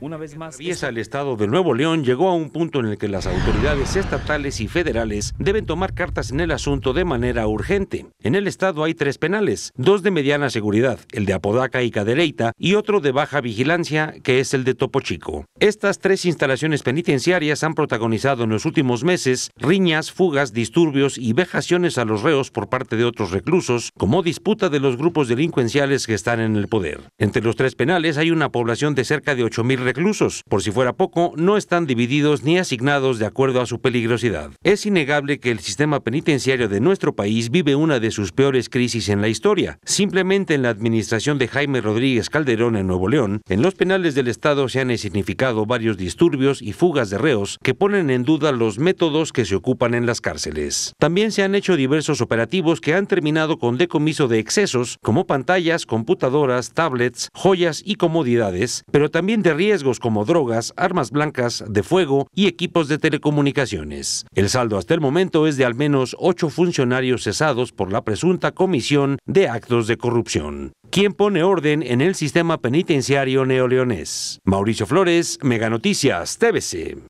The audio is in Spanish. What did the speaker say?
Una vez más, es... el estado de Nuevo León llegó a un punto en el que las autoridades estatales y federales deben tomar cartas en el asunto de manera urgente. En el estado hay tres penales, dos de mediana seguridad, el de Apodaca y Cadereyta, y otro de baja vigilancia, que es el de Topo Chico. Estas tres instalaciones penitenciarias han protagonizado en los últimos meses riñas, fugas, disturbios y vejaciones a los reos por parte de otros reclusos, como disputa de los grupos delincuenciales que están en el poder. Entre los tres penales hay una población de cerca de 8.000 reclusos. Por si fuera poco, no están divididos ni asignados de acuerdo a su peligrosidad. Es innegable que el sistema penitenciario de nuestro país vive una de sus peores crisis en la historia. Simplemente en la administración de Jaime Rodríguez Calderón en Nuevo León, en los penales del Estado se han significado varios disturbios y fugas de reos que ponen en duda los métodos que se ocupan en las cárceles. También se han hecho diversos operativos que han terminado con decomiso de excesos como pantallas, computadoras, tablets, joyas y comodidades, pero también de riesgos como drogas, armas blancas, de fuego y equipos de telecomunicaciones. El saldo hasta el momento es de al menos ocho funcionarios cesados por la presunta comisión de actos de corrupción. ¿Quién pone orden en el sistema penitenciario neoleonés? Mauricio Flores, Mega Noticias, TBC.